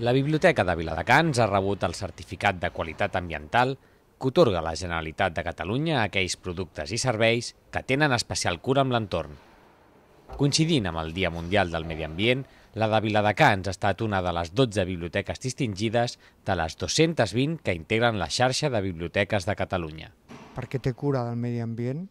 La Biblioteca de Viladecans ha rebut el certificat de qualitat ambiental que otorga la Generalitat de Catalunya a aquells productes i serveis que tenen especial cura amb l'entorn. Coincidint amb el Dia Mundial del Medi Ambient, la de Viladecans ha estat una de les 12 biblioteques distingides de les 220 que integren la xarxa de biblioteques de Catalunya. Perquè té cura del medi ambient,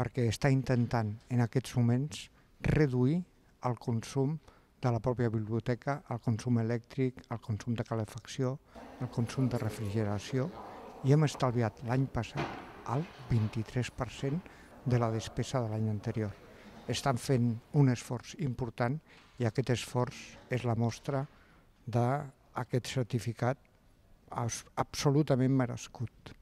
perquè està intentant en aquests moments reduir el consum de de la pròpia biblioteca al consum elèctric, al consum de calefacció, al consum de refrigeració i hem estalviat l'any passat al 23% de la despesa de l'any anterior. Estan fent un esforç important i aquest esforç és la mostra d'aquest certificat absolutament merescut.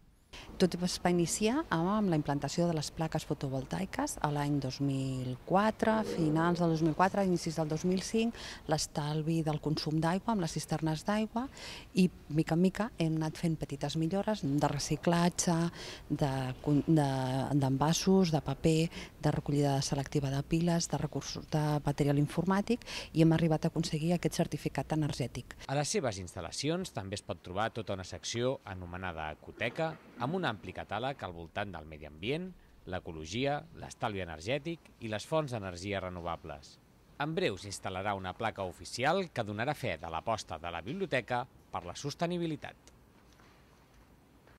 Tot es va iniciar amb la implantació de les plaques fotovoltaiques a l'any 2004, finals del 2004, inicis del 2005, l'estalvi del consum d'aigua amb les cisternes d'aigua i, mica en mica, hem anat fent petites millores de reciclatge, d'envasos, de, de, de paper, de recollida selectiva de piles, de recursos de material informàtic i hem arribat a aconseguir aquest certificat energètic. A les seves instal·lacions també es pot trobar tota una secció anomenada Ecoteca, amb amb un ampli catàleg al voltant del medi ambient, l'ecologia, l'estalvi energètic i les fonts d'energia renovables. En breu s'instal·larà una placa oficial que donarà fe de l'aposta de la biblioteca per la sostenibilitat.